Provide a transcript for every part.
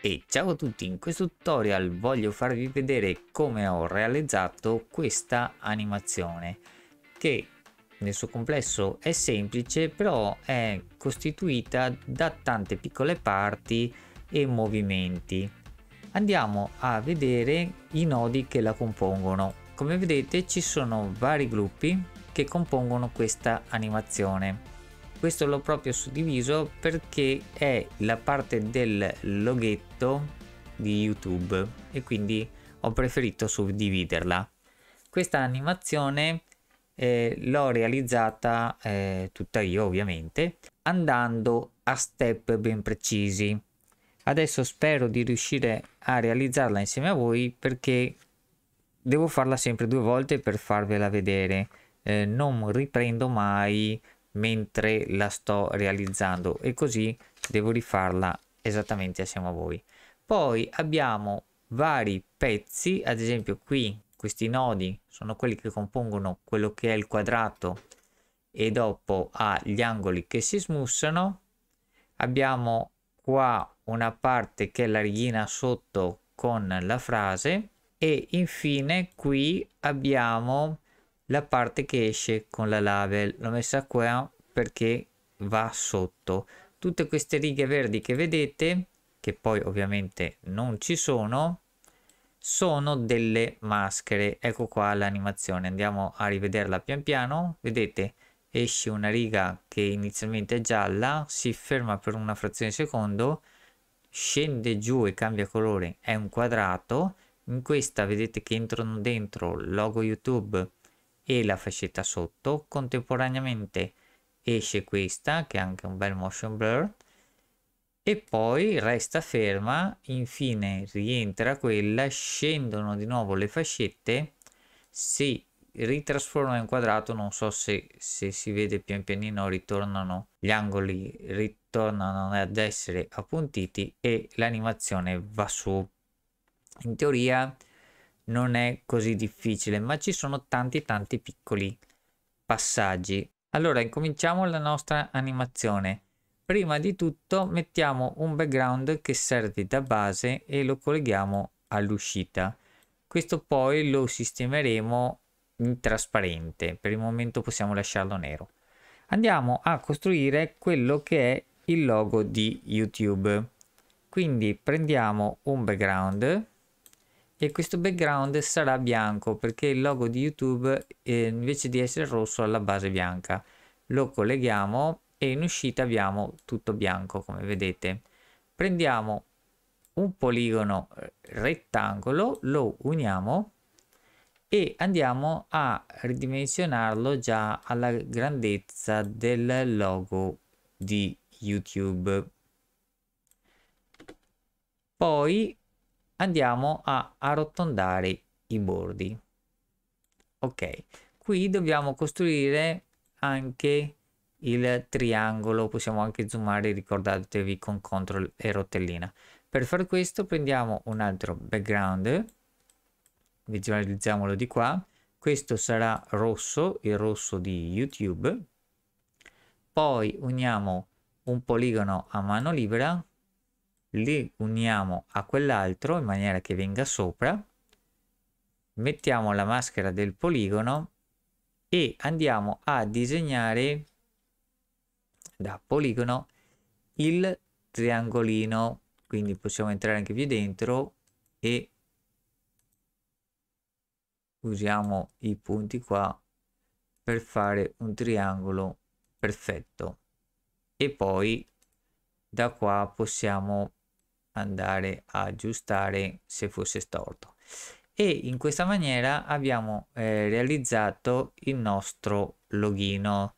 e ciao a tutti in questo tutorial voglio farvi vedere come ho realizzato questa animazione che nel suo complesso è semplice però è costituita da tante piccole parti e movimenti andiamo a vedere i nodi che la compongono come vedete ci sono vari gruppi che compongono questa animazione questo l'ho proprio suddiviso perché è la parte del loghetto di youtube e quindi ho preferito suddividerla questa animazione eh, l'ho realizzata eh, tutta io ovviamente andando a step ben precisi adesso spero di riuscire a realizzarla insieme a voi perché devo farla sempre due volte per farvela vedere eh, non riprendo mai mentre la sto realizzando e così devo rifarla esattamente assieme a voi poi abbiamo vari pezzi ad esempio qui questi nodi sono quelli che compongono quello che è il quadrato e dopo ha gli angoli che si smussano abbiamo qua una parte che è la righina sotto con la frase e infine qui abbiamo la parte che esce con la label l'ho messa qua perché va sotto tutte queste righe verdi che vedete che poi ovviamente non ci sono sono delle maschere ecco qua l'animazione andiamo a rivederla pian piano vedete esce una riga che inizialmente è gialla si ferma per una frazione di secondo scende giù e cambia colore è un quadrato in questa vedete che entrano dentro logo youtube e la fascetta sotto contemporaneamente esce questa che è anche un bel motion blur e poi resta ferma infine rientra quella scendono di nuovo le fascette si ritrasforma in quadrato non so se, se si vede pian pianino ritornano gli angoli ritornano ad essere appuntiti e l'animazione va su in teoria non è così difficile, ma ci sono tanti tanti piccoli passaggi. Allora, incominciamo la nostra animazione. Prima di tutto mettiamo un background che serve da base e lo colleghiamo all'uscita. Questo poi lo sistemeremo in trasparente, per il momento possiamo lasciarlo nero. Andiamo a costruire quello che è il logo di YouTube. Quindi prendiamo un background e questo background sarà bianco perché il logo di YouTube eh, invece di essere rosso alla base bianca. Lo colleghiamo e in uscita abbiamo tutto bianco come vedete. Prendiamo un poligono eh, rettangolo, lo uniamo e andiamo a ridimensionarlo già alla grandezza del logo di YouTube. Poi andiamo a arrotondare i bordi ok qui dobbiamo costruire anche il triangolo possiamo anche zoomare ricordatevi con ctrl e rotellina per far questo prendiamo un altro background visualizziamolo di qua questo sarà rosso il rosso di youtube poi uniamo un poligono a mano libera li uniamo a quell'altro in maniera che venga sopra, mettiamo la maschera del poligono e andiamo a disegnare da poligono il triangolino quindi possiamo entrare anche più dentro e usiamo i punti qua per fare un triangolo perfetto e poi da qua possiamo andare a aggiustare se fosse storto e in questa maniera abbiamo eh, realizzato il nostro login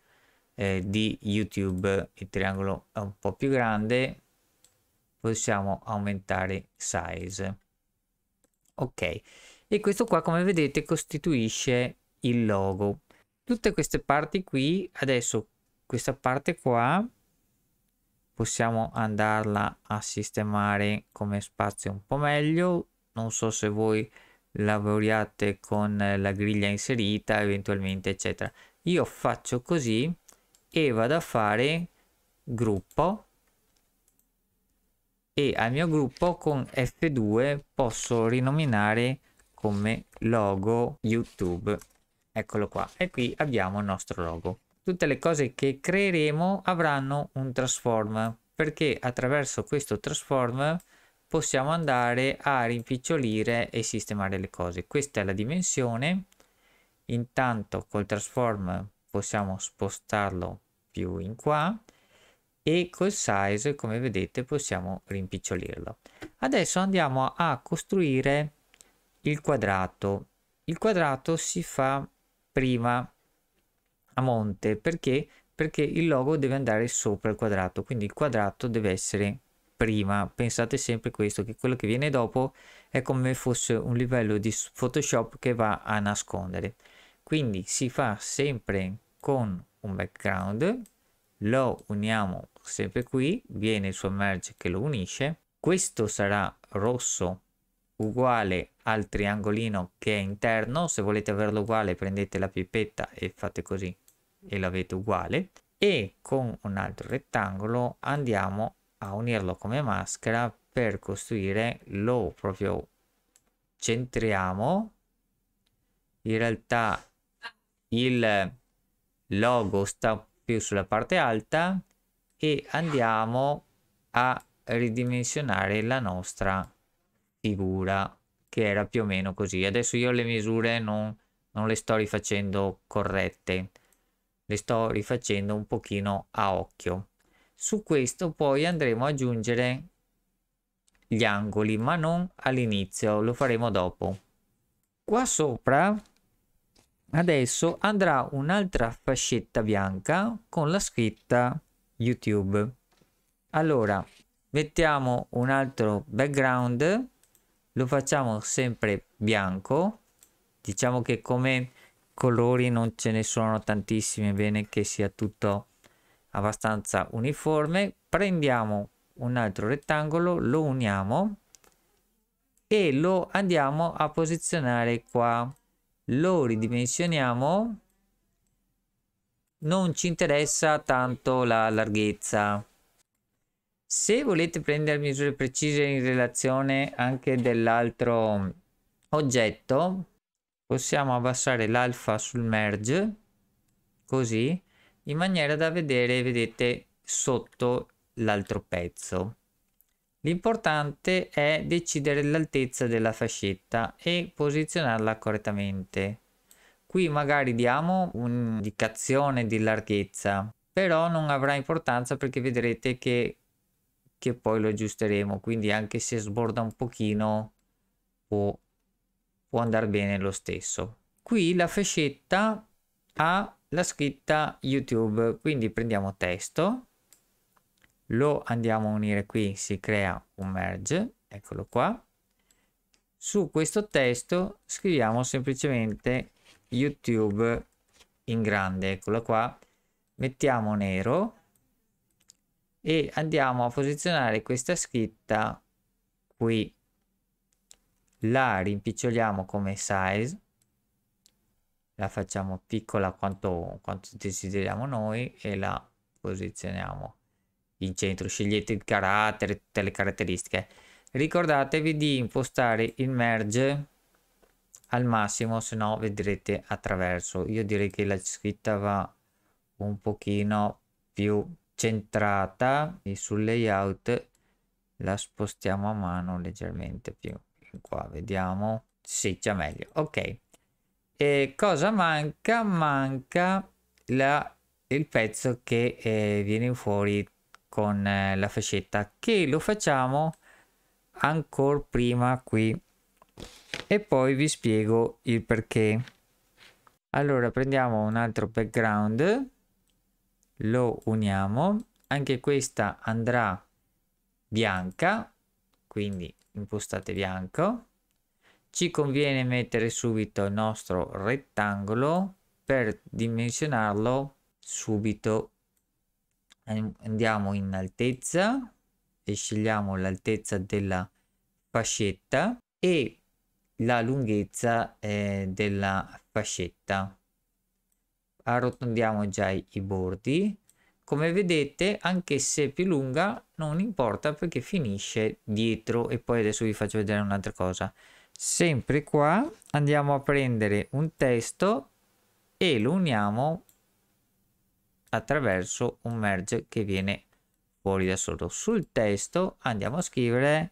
eh, di youtube il triangolo è un po più grande possiamo aumentare size ok e questo qua come vedete costituisce il logo tutte queste parti qui adesso questa parte qua possiamo andarla a sistemare come spazio un po' meglio non so se voi lavoriate con la griglia inserita eventualmente eccetera io faccio così e vado a fare gruppo e al mio gruppo con F2 posso rinominare come logo YouTube eccolo qua e qui abbiamo il nostro logo tutte le cose che creeremo avranno un transform perché attraverso questo transform possiamo andare a rimpicciolire e sistemare le cose questa è la dimensione intanto col transform possiamo spostarlo più in qua e col size come vedete possiamo rimpicciolirlo adesso andiamo a costruire il quadrato il quadrato si fa prima a monte perché perché il logo deve andare sopra il quadrato quindi il quadrato deve essere prima pensate sempre questo che quello che viene dopo è come fosse un livello di photoshop che va a nascondere quindi si fa sempre con un background lo uniamo sempre qui viene il suo merge che lo unisce questo sarà rosso uguale al triangolino che è interno se volete averlo uguale prendete la pipetta e fate così e l'avete uguale e con un altro rettangolo andiamo a unirlo come maschera per costruire lo proprio centriamo in realtà il logo sta più sulla parte alta e andiamo a ridimensionare la nostra figura che era più o meno così adesso io le misure non, non le sto rifacendo corrette le sto rifacendo un pochino a occhio su questo poi andremo ad aggiungere gli angoli ma non all'inizio lo faremo dopo qua sopra adesso andrà un'altra fascetta bianca con la scritta youtube allora mettiamo un altro background lo facciamo sempre bianco diciamo che come colori non ce ne sono tantissimi, è bene che sia tutto abbastanza uniforme. Prendiamo un altro rettangolo, lo uniamo e lo andiamo a posizionare qua. Lo ridimensioniamo, non ci interessa tanto la larghezza. Se volete prendere misure precise in relazione anche dell'altro oggetto, possiamo abbassare l'alfa sul merge così in maniera da vedere vedete sotto l'altro pezzo l'importante è decidere l'altezza della fascetta e posizionarla correttamente qui magari diamo un'indicazione di larghezza però non avrà importanza perché vedrete che, che poi lo aggiusteremo quindi anche se sborda un pochino può può andare bene lo stesso. Qui la fascetta ha la scritta YouTube, quindi prendiamo testo, lo andiamo a unire qui, si crea un merge, eccolo qua. Su questo testo scriviamo semplicemente YouTube in grande, eccolo qua. Mettiamo nero e andiamo a posizionare questa scritta qui la rimpiccioliamo come size la facciamo piccola quanto, quanto desideriamo noi e la posizioniamo in centro scegliete il carattere tutte le caratteristiche ricordatevi di impostare il merge al massimo se no vedrete attraverso io direi che la scritta va un pochino più centrata e sul layout la spostiamo a mano leggermente più qua vediamo sì già meglio ok e cosa manca manca la, il pezzo che eh, viene fuori con eh, la fascetta che lo facciamo ancora prima qui e poi vi spiego il perché allora prendiamo un altro background lo uniamo anche questa andrà bianca quindi impostate bianco ci conviene mettere subito il nostro rettangolo per dimensionarlo subito andiamo in altezza e scegliamo l'altezza della fascetta e la lunghezza eh, della fascetta arrotondiamo già i bordi come vedete anche se più lunga non importa perché finisce dietro e poi adesso vi faccio vedere un'altra cosa sempre qua andiamo a prendere un testo e lo uniamo attraverso un merge che viene fuori da solo sul testo andiamo a scrivere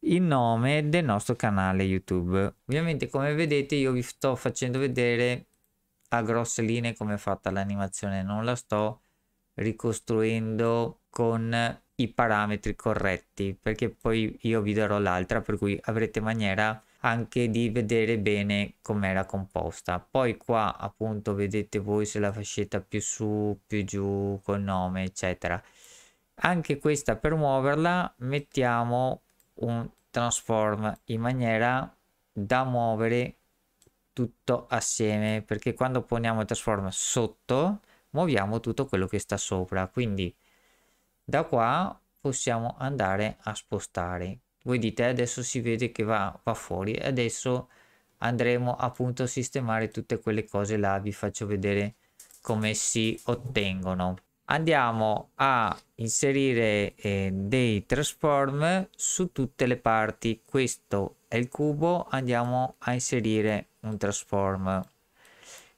il nome del nostro canale youtube ovviamente come vedete io vi sto facendo vedere a grosse linee come è fatta l'animazione non la sto ricostruendo con i parametri corretti perché poi io vi darò l'altra per cui avrete maniera anche di vedere bene com'era composta poi qua appunto vedete voi se la fascetta più su più giù col nome eccetera anche questa per muoverla mettiamo un transform in maniera da muovere tutto assieme perché quando poniamo il transform sotto muoviamo tutto quello che sta sopra quindi da qua possiamo andare a spostare voi vedete adesso si vede che va, va fuori adesso andremo appunto a sistemare tutte quelle cose là vi faccio vedere come si ottengono andiamo a inserire eh, dei transform su tutte le parti questo è il cubo andiamo a inserire un transform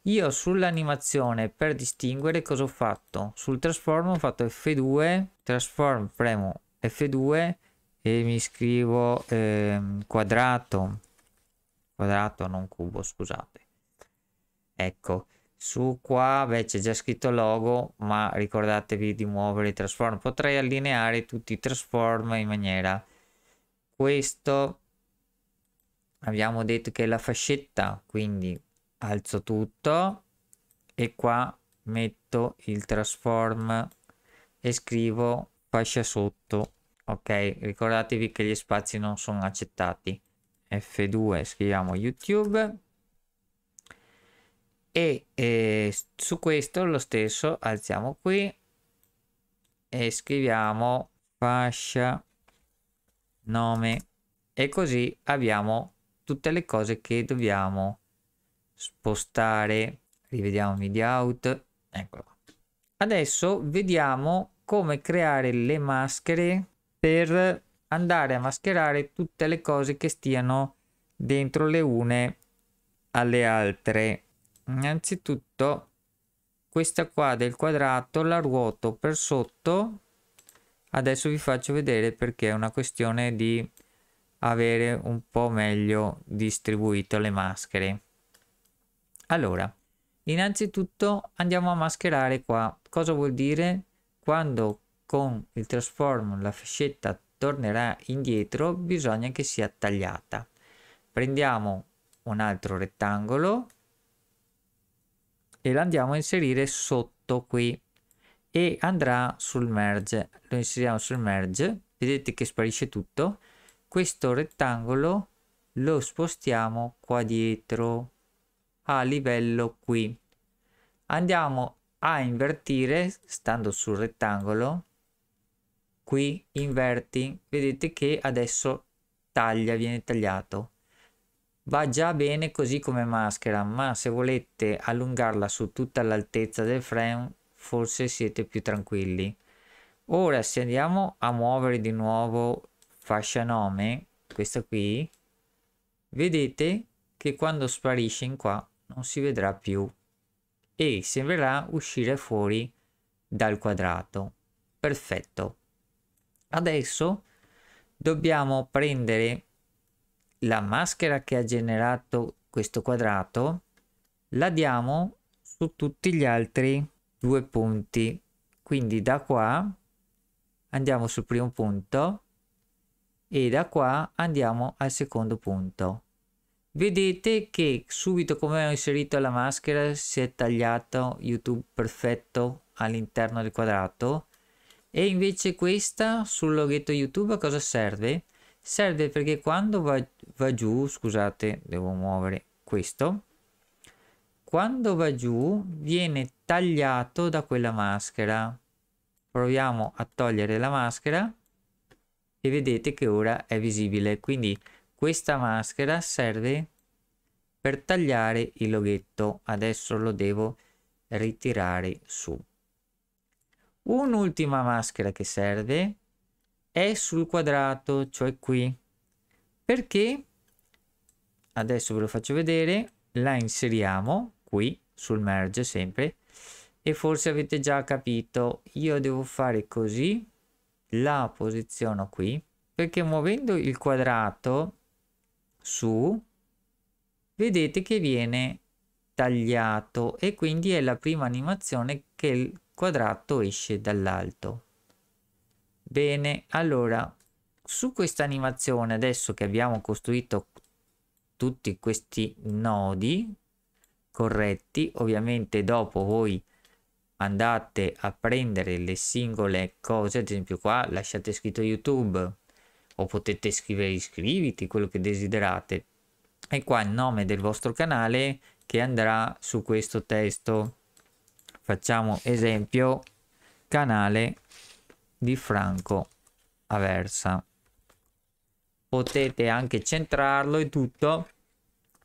io sull'animazione per distinguere cosa ho fatto? Sul transform ho fatto F2, transform premo F2 e mi scrivo eh, quadrato, quadrato non cubo scusate. Ecco, su qua beh, c'è già scritto logo ma ricordatevi di muovere i transform. Potrei allineare tutti i transform in maniera questo abbiamo detto che la fascetta quindi alzo tutto e qua metto il transform e scrivo fascia sotto ok ricordatevi che gli spazi non sono accettati f2 scriviamo youtube e eh, su questo lo stesso alziamo qui e scriviamo fascia nome e così abbiamo tutte le cose che dobbiamo spostare, rivediamo media out, eccolo qua. Adesso vediamo come creare le maschere per andare a mascherare tutte le cose che stiano dentro le une alle altre. Innanzitutto questa qua del quadrato la ruoto per sotto. Adesso vi faccio vedere perché è una questione di avere un po' meglio distribuito le maschere. Allora, innanzitutto andiamo a mascherare qua. Cosa vuol dire? Quando con il transform la fascetta tornerà indietro, bisogna che sia tagliata. Prendiamo un altro rettangolo e lo andiamo a inserire sotto qui e andrà sul merge. Lo inseriamo sul merge, vedete che sparisce tutto. Questo rettangolo lo spostiamo qua dietro a livello qui andiamo a invertire stando sul rettangolo qui inverti vedete che adesso taglia viene tagliato va già bene così come maschera ma se volete allungarla su tutta l'altezza del frame forse siete più tranquilli ora se andiamo a muovere di nuovo fascia nome questa qui vedete che quando sparisce in qua non si vedrà più e sembrerà uscire fuori dal quadrato. Perfetto. Adesso dobbiamo prendere la maschera che ha generato questo quadrato, la diamo su tutti gli altri due punti. Quindi da qua andiamo sul primo punto e da qua andiamo al secondo punto. Vedete che subito come ho inserito la maschera si è tagliato YouTube perfetto all'interno del quadrato e invece questa sul loghetto YouTube a cosa serve? Serve perché quando va, va giù, scusate devo muovere questo, quando va giù viene tagliato da quella maschera. Proviamo a togliere la maschera e vedete che ora è visibile. Quindi questa maschera serve per tagliare il loghetto adesso lo devo ritirare su un'ultima maschera che serve è sul quadrato cioè qui perché adesso ve lo faccio vedere la inseriamo qui sul merge sempre e forse avete già capito io devo fare così la posiziono qui perché muovendo il quadrato su, vedete che viene tagliato e quindi è la prima animazione che il quadrato esce dall'alto. Bene, allora su questa animazione adesso che abbiamo costruito tutti questi nodi corretti, ovviamente dopo voi andate a prendere le singole cose, ad esempio qua lasciate scritto YouTube, o potete scrivere iscriviti, quello che desiderate. E qua il nome del vostro canale che andrà su questo testo. Facciamo esempio canale di Franco Aversa. Potete anche centrarlo e tutto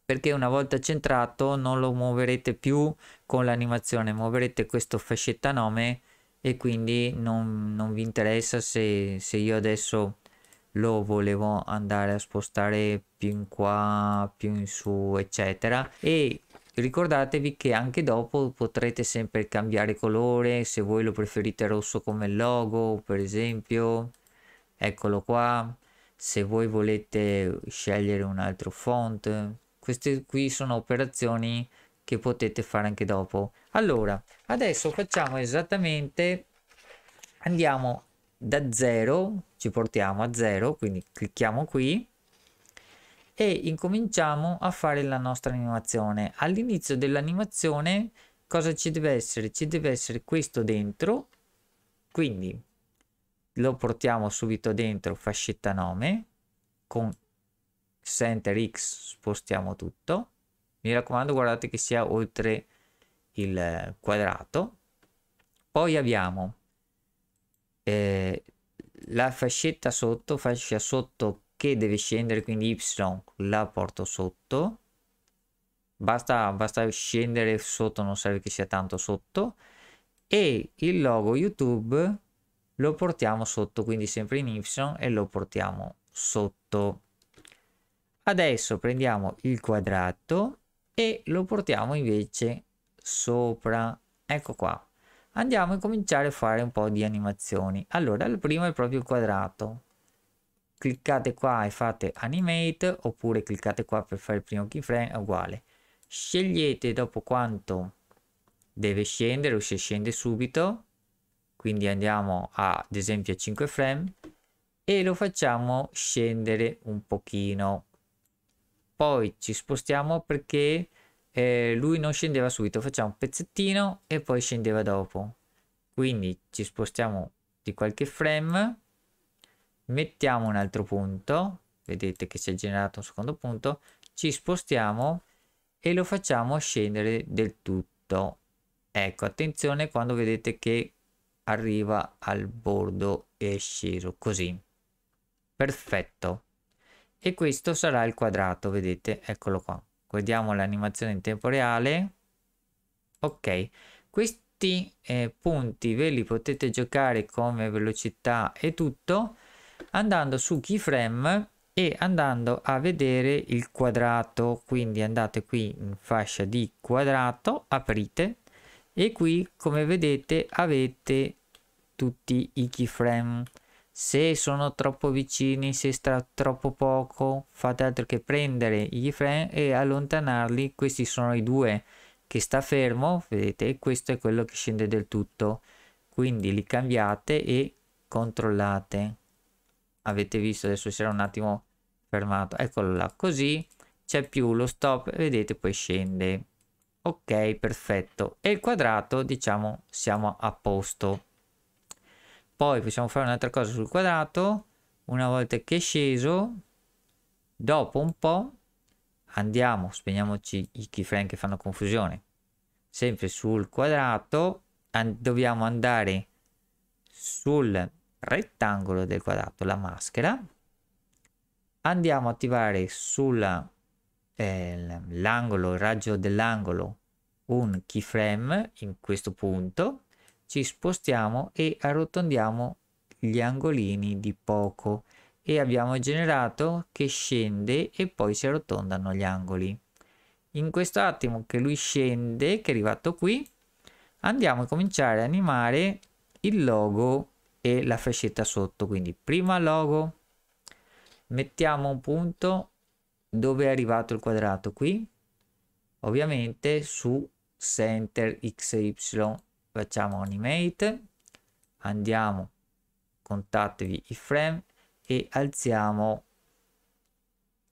perché una volta centrato non lo muoverete più con l'animazione, muoverete questo fascetta nome e quindi non, non vi interessa se, se io adesso lo volevo andare a spostare più in qua più in su eccetera e ricordatevi che anche dopo potrete sempre cambiare colore se voi lo preferite rosso come logo per esempio eccolo qua se voi volete scegliere un altro font queste qui sono operazioni che potete fare anche dopo allora adesso facciamo esattamente andiamo da 0 ci portiamo a 0 quindi clicchiamo qui e incominciamo a fare la nostra animazione all'inizio dell'animazione cosa ci deve essere ci deve essere questo dentro quindi lo portiamo subito dentro fascetta nome con center x spostiamo tutto mi raccomando guardate che sia oltre il eh, quadrato poi abbiamo eh, la fascetta sotto, fascia sotto che deve scendere, quindi Y la porto sotto. Basta, basta scendere sotto, non serve che sia tanto sotto. E il logo YouTube lo portiamo sotto, quindi sempre in Y e lo portiamo sotto. Adesso prendiamo il quadrato e lo portiamo invece sopra. Ecco qua andiamo a cominciare a fare un po' di animazioni. Allora, il primo è proprio il quadrato. Cliccate qua e fate animate, oppure cliccate qua per fare il primo keyframe, è uguale. Scegliete dopo quanto deve scendere o se scende subito. Quindi andiamo a, ad esempio a 5 frame e lo facciamo scendere un pochino. Poi ci spostiamo perché eh, lui non scendeva subito, facciamo un pezzettino e poi scendeva dopo. Quindi ci spostiamo di qualche frame, mettiamo un altro punto, vedete che si è generato un secondo punto, ci spostiamo e lo facciamo scendere del tutto. Ecco, attenzione quando vedete che arriva al bordo e è sceso così. Perfetto. E questo sarà il quadrato, vedete? Eccolo qua. Guardiamo l'animazione in tempo reale. Ok, questi eh, punti ve li potete giocare come velocità e tutto andando su keyframe e andando a vedere il quadrato. Quindi andate qui in fascia di quadrato, aprite e qui come vedete avete tutti i keyframe se sono troppo vicini, se sta troppo poco, fate altro che prendere gli frame e allontanarli. Questi sono i due che sta fermo, vedete, e questo è quello che scende del tutto. Quindi li cambiate e controllate. Avete visto, adesso si era un attimo fermato. Eccolo là, così c'è più lo stop, vedete, poi scende. Ok, perfetto. E il quadrato, diciamo, siamo a posto poi possiamo fare un'altra cosa sul quadrato una volta che è sceso dopo un po' andiamo spegniamoci i keyframe che fanno confusione sempre sul quadrato an dobbiamo andare sul rettangolo del quadrato la maschera andiamo a attivare sull'angolo eh, il raggio dell'angolo un keyframe in questo punto ci spostiamo e arrotondiamo gli angolini di poco e abbiamo generato che scende e poi si arrotondano gli angoli. In questo attimo che lui scende, che è arrivato qui, andiamo a cominciare a animare il logo e la fascetta sotto. Quindi prima logo, mettiamo un punto dove è arrivato il quadrato qui, ovviamente su center xy facciamo animate andiamo contattovi i frame e alziamo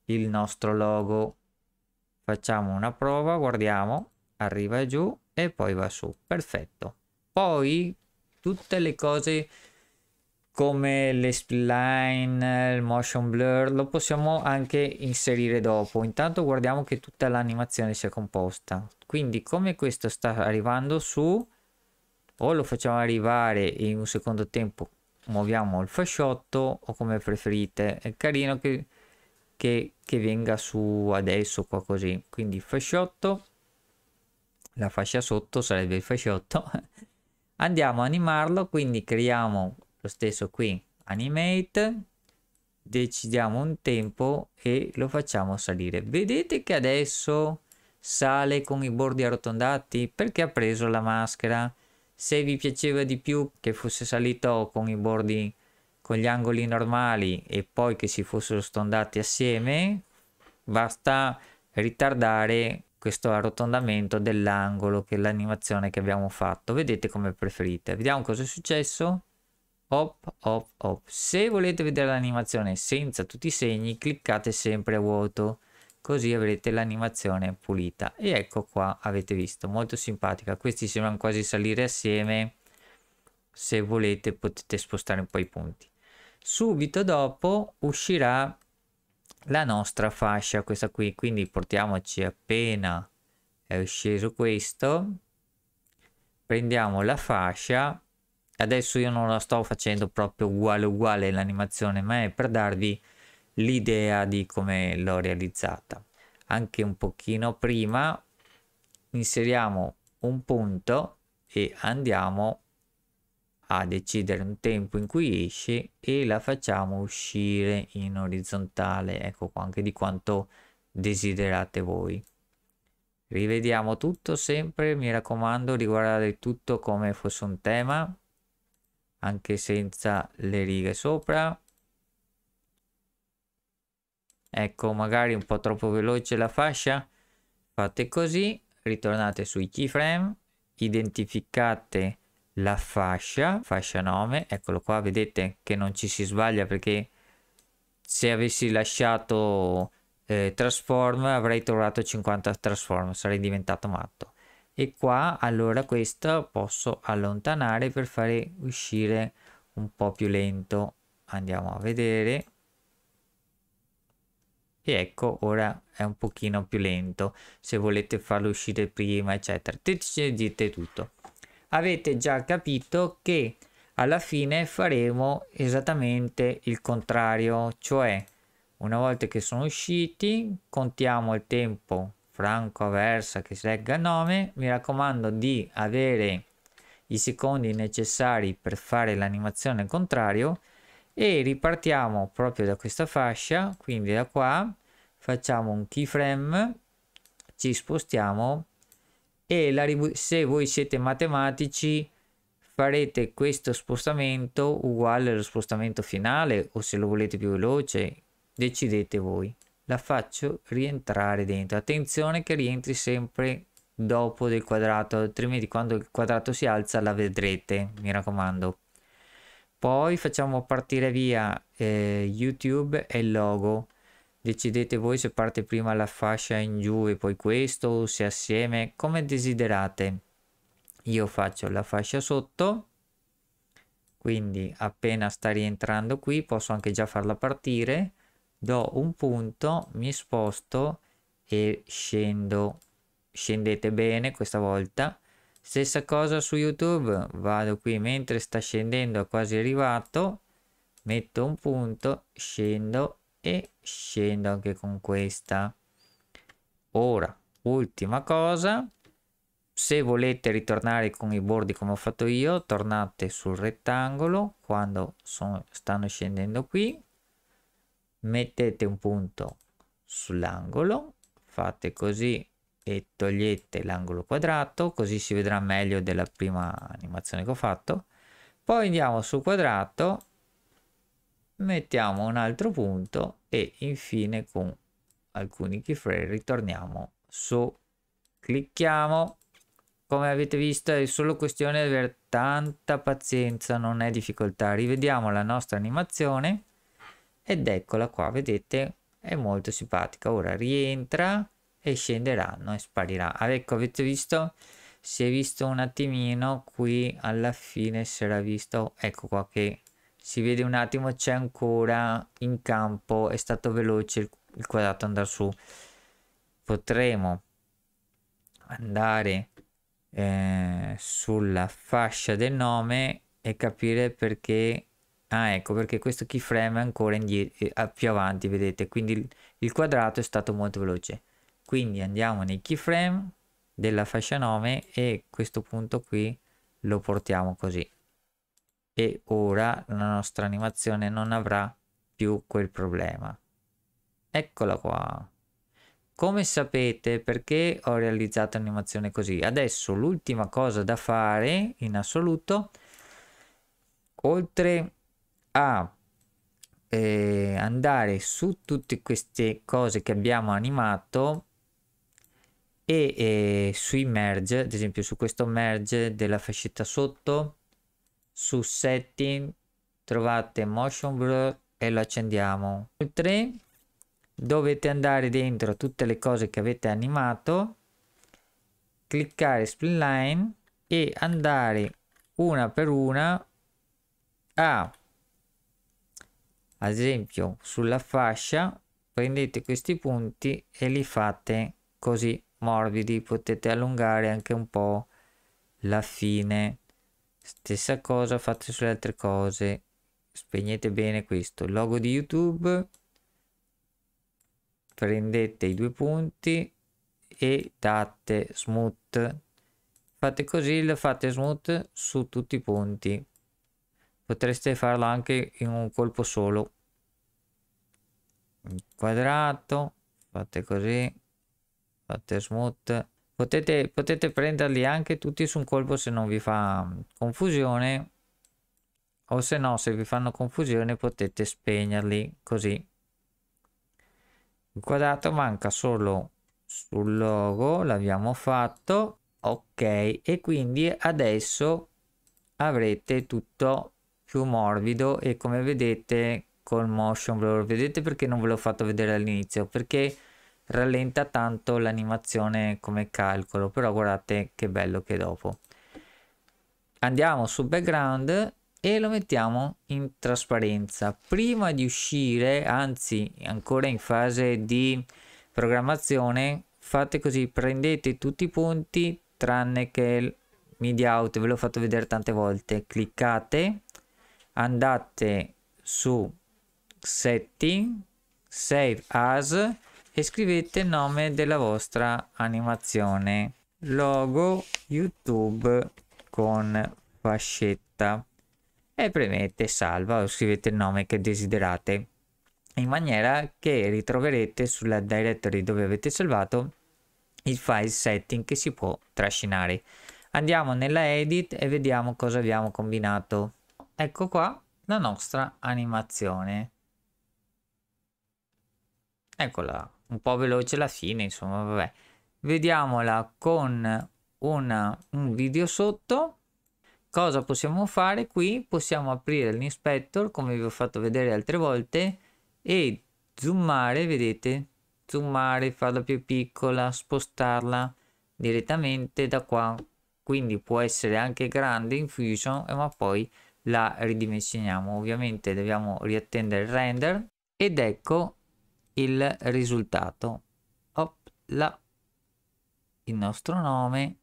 il nostro logo facciamo una prova guardiamo arriva giù e poi va su perfetto poi tutte le cose come le spline, il motion blur, lo possiamo anche inserire dopo. Intanto guardiamo che tutta l'animazione sia composta. Quindi come questo sta arrivando su, o lo facciamo arrivare e in un secondo tempo muoviamo il fasciotto o come preferite è carino che, che, che venga su adesso qua così quindi fasciotto la fascia sotto sarebbe il fasciotto andiamo a animarlo quindi creiamo lo stesso qui animate decidiamo un tempo e lo facciamo salire vedete che adesso sale con i bordi arrotondati perché ha preso la maschera se vi piaceva di più che fosse salito con i bordi con gli angoli normali e poi che si fossero stondati assieme basta ritardare questo arrotondamento dell'angolo che l'animazione che abbiamo fatto vedete come preferite vediamo cosa è successo op op op se volete vedere l'animazione senza tutti i segni cliccate sempre a vuoto così avrete l'animazione pulita e ecco qua avete visto molto simpatica questi sembrano quasi salire assieme se volete potete spostare un po' i punti subito dopo uscirà la nostra fascia questa qui quindi portiamoci appena è sceso questo prendiamo la fascia adesso io non la sto facendo proprio uguale uguale l'animazione ma è per darvi l'idea di come l'ho realizzata. Anche un pochino prima inseriamo un punto e andiamo a decidere un tempo in cui esce e la facciamo uscire in orizzontale, ecco qua anche di quanto desiderate voi. Rivediamo tutto sempre, mi raccomando riguardate tutto come fosse un tema, anche senza le righe sopra ecco magari un po' troppo veloce la fascia fate così ritornate sui keyframe identificate la fascia fascia nome eccolo qua vedete che non ci si sbaglia perché se avessi lasciato eh, transform avrei trovato 50 transform sarei diventato matto e qua allora questa posso allontanare per fare uscire un po più lento andiamo a vedere e ecco ora è un pochino più lento se volete farlo uscire prima eccetera decidete tutto avete già capito che alla fine faremo esattamente il contrario cioè una volta che sono usciti contiamo il tempo franco avversa che si legga il nome mi raccomando di avere i secondi necessari per fare l'animazione contrario e ripartiamo proprio da questa fascia quindi da qua facciamo un keyframe ci spostiamo e la, se voi siete matematici farete questo spostamento uguale allo spostamento finale o se lo volete più veloce decidete voi la faccio rientrare dentro attenzione che rientri sempre dopo del quadrato altrimenti quando il quadrato si alza la vedrete mi raccomando poi facciamo partire via eh, YouTube e il logo decidete voi se parte prima la fascia in giù e poi questo o se assieme come desiderate io faccio la fascia sotto quindi appena sta rientrando qui posso anche già farla partire do un punto mi sposto e scendo scendete bene questa volta Stessa cosa su YouTube, vado qui mentre sta scendendo, è quasi arrivato, metto un punto, scendo e scendo anche con questa. Ora, ultima cosa, se volete ritornare con i bordi come ho fatto io, tornate sul rettangolo quando sono, stanno scendendo qui, mettete un punto sull'angolo, fate così e togliete l'angolo quadrato così si vedrà meglio della prima animazione che ho fatto poi andiamo su quadrato mettiamo un altro punto e infine con alcuni keyframe ritorniamo su clicchiamo come avete visto è solo questione di avere tanta pazienza non è difficoltà rivediamo la nostra animazione ed eccola qua vedete è molto simpatica ora rientra e scenderanno e sparirà. Ah, ecco, avete visto? Si è visto un attimino qui alla fine si era visto, ecco qua che si vede un attimo c'è ancora in campo, è stato veloce il quadrato andare su. Potremo andare eh, sulla fascia del nome e capire perché ah ecco perché questo keyframe è ancora indietro, eh, più avanti vedete quindi il, il quadrato è stato molto veloce quindi andiamo nei keyframe della fascia 9 e questo punto qui lo portiamo così e ora la nostra animazione non avrà più quel problema eccola qua come sapete perché ho realizzato l'animazione così adesso l'ultima cosa da fare in assoluto oltre a eh, andare su tutte queste cose che abbiamo animato e eh, sui merge, ad esempio su questo merge della fascetta sotto, su setting trovate motion blur e lo accendiamo. Oltre dovete andare dentro tutte le cose che avete animato, cliccare split line e andare una per una a ad esempio sulla fascia prendete questi punti e li fate così morbidi potete allungare anche un po' la fine stessa cosa fate sulle altre cose spegnete bene questo logo di youtube prendete i due punti e date smooth fate così lo fate smooth su tutti i punti potreste farlo anche in un colpo solo quadrato fate così fate smooth potete, potete prenderli anche tutti su un colpo se non vi fa mm, confusione o se no se vi fanno confusione potete spegnerli così il quadrato manca solo sul logo l'abbiamo fatto ok e quindi adesso avrete tutto più morbido e come vedete col motion blur vedete perché non ve l'ho fatto vedere all'inizio perché rallenta tanto l'animazione come calcolo però guardate che bello che dopo andiamo su background e lo mettiamo in trasparenza prima di uscire anzi ancora in fase di programmazione fate così prendete tutti i punti tranne che il media out ve l'ho fatto vedere tante volte cliccate andate su setting save as e scrivete il nome della vostra animazione logo youtube con fascetta e premete salva o scrivete il nome che desiderate in maniera che ritroverete sulla directory dove avete salvato il file setting che si può trascinare andiamo nella edit e vediamo cosa abbiamo combinato ecco qua la nostra animazione eccola un po' veloce la fine, insomma, vabbè. Vediamola con una, un video sotto. Cosa possiamo fare qui? Possiamo aprire l'inspector, come vi ho fatto vedere altre volte, e zoomare, vedete? Zoomare, farla più piccola, spostarla direttamente da qua. Quindi può essere anche grande in Fusion, eh, ma poi la ridimensioniamo. Ovviamente dobbiamo riattendere il render. Ed ecco il risultato. Opla. Il nostro nome,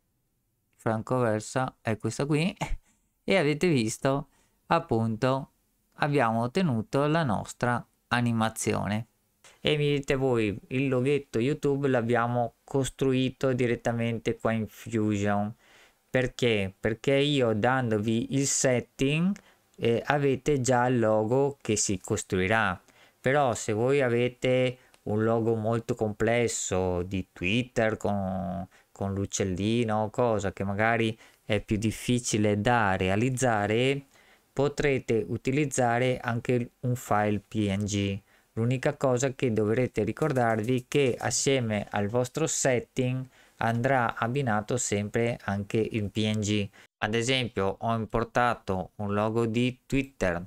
Franco Versa, è questo qui. E avete visto, appunto, abbiamo ottenuto la nostra animazione. E mi dite voi, il loghetto YouTube l'abbiamo costruito direttamente qua in Fusion. Perché? Perché io dandovi il setting eh, avete già il logo che si costruirà però se voi avete un logo molto complesso di Twitter con, con l'uccellino o cosa che magari è più difficile da realizzare, potrete utilizzare anche un file PNG. L'unica cosa che dovrete ricordarvi è che assieme al vostro setting andrà abbinato sempre anche in PNG. Ad esempio ho importato un logo di Twitter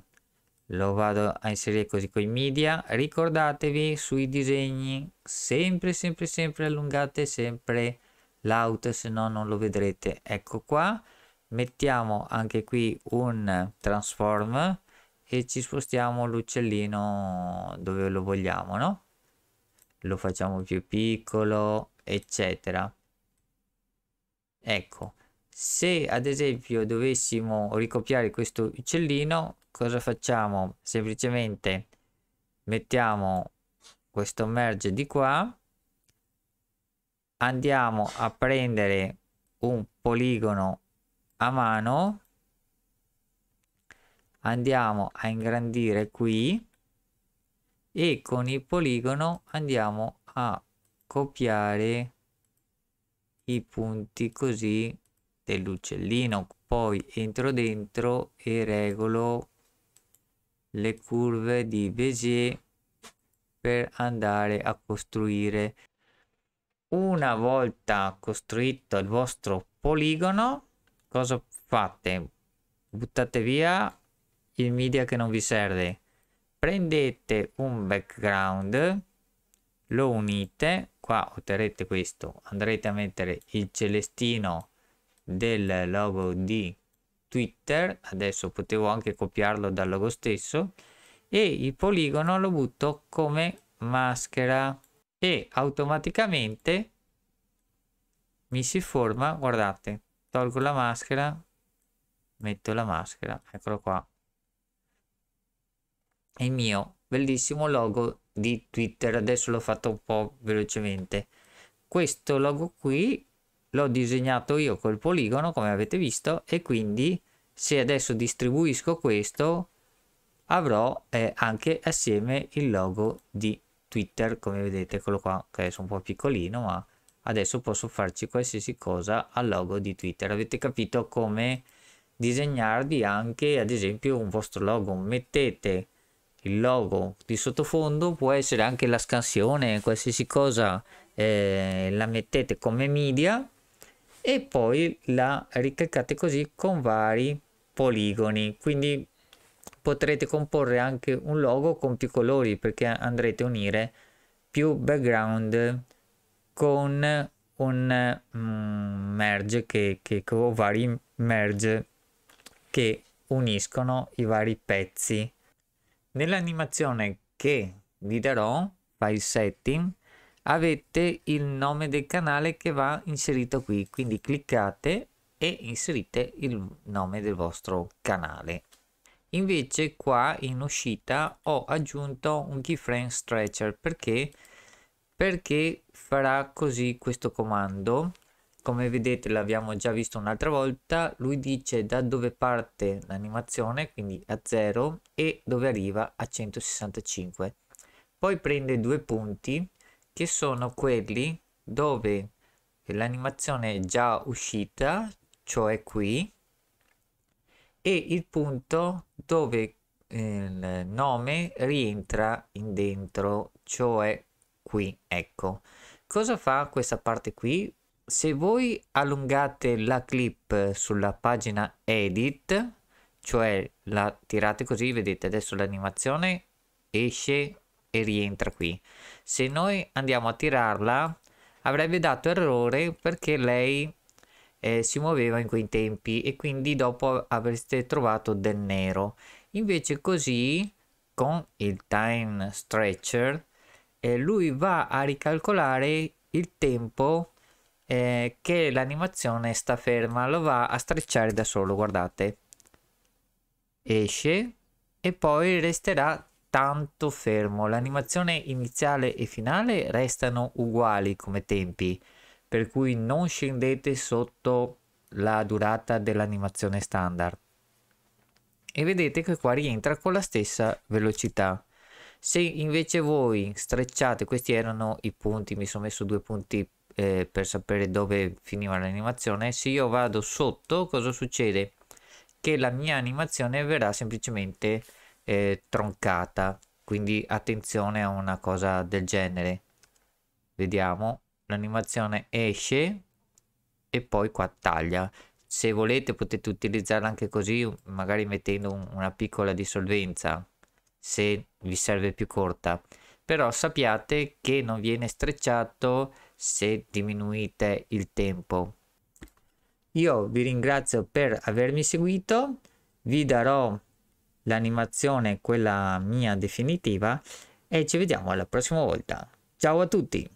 lo vado a inserire così con i media ricordatevi sui disegni sempre sempre sempre allungate sempre l'out se no non lo vedrete ecco qua mettiamo anche qui un transform e ci spostiamo l'uccellino dove lo vogliamo no lo facciamo più piccolo eccetera ecco se ad esempio dovessimo ricopiare questo uccellino cosa facciamo? Semplicemente mettiamo questo merge di qua, andiamo a prendere un poligono a mano, andiamo a ingrandire qui e con il poligono andiamo a copiare i punti così dell'uccellino poi entro dentro e regolo le curve di Bézier per andare a costruire. Una volta costruito il vostro poligono, cosa fate? Buttate via il media che non vi serve. Prendete un background, lo unite, qua otterrete questo, andrete a mettere il celestino del logo di Twitter, adesso potevo anche copiarlo dal logo stesso, e il poligono lo butto come maschera e automaticamente mi si forma, guardate, tolgo la maschera, metto la maschera, eccolo qua, è il mio bellissimo logo di Twitter, adesso l'ho fatto un po' velocemente. Questo logo qui l'ho disegnato io col poligono come avete visto e quindi se adesso distribuisco questo avrò eh, anche assieme il logo di Twitter come vedete quello qua che adesso è un po' piccolino ma adesso posso farci qualsiasi cosa al logo di Twitter avete capito come disegnarvi anche ad esempio un vostro logo mettete il logo di sottofondo può essere anche la scansione qualsiasi cosa eh, la mettete come media e poi la ricalcate così con vari poligoni quindi potrete comporre anche un logo con più colori perché andrete a unire più background con un mm, merge che, che o vari merge che uniscono i vari pezzi nell'animazione che vi darò file setting avete il nome del canale che va inserito qui quindi cliccate e inserite il nome del vostro canale invece qua in uscita ho aggiunto un keyframe stretcher perché perché farà così questo comando come vedete l'abbiamo già visto un'altra volta lui dice da dove parte l'animazione quindi a 0 e dove arriva a 165 poi prende due punti che sono quelli dove l'animazione è già uscita, cioè qui, e il punto dove eh, il nome rientra in dentro, cioè qui, ecco. Cosa fa questa parte qui? Se voi allungate la clip sulla pagina edit, cioè la tirate così, vedete adesso l'animazione esce e rientra qui. Se noi andiamo a tirarla avrebbe dato errore perché lei eh, si muoveva in quei tempi e quindi dopo avreste trovato del nero. Invece così con il time stretcher eh, lui va a ricalcolare il tempo eh, che l'animazione sta ferma, lo va a strecciare da solo, guardate. Esce e poi resterà tanto fermo. L'animazione iniziale e finale restano uguali come tempi, per cui non scendete sotto la durata dell'animazione standard. E vedete che qua rientra con la stessa velocità. Se invece voi strecciate, questi erano i punti, mi sono messo due punti eh, per sapere dove finiva l'animazione, se io vado sotto cosa succede? Che la mia animazione verrà semplicemente eh, troncata quindi attenzione a una cosa del genere vediamo l'animazione esce e poi qua taglia se volete potete utilizzarla anche così magari mettendo un, una piccola dissolvenza se vi serve più corta però sappiate che non viene strecciato se diminuite il tempo io vi ringrazio per avermi seguito vi darò l'animazione, quella mia definitiva, e ci vediamo alla prossima volta. Ciao a tutti!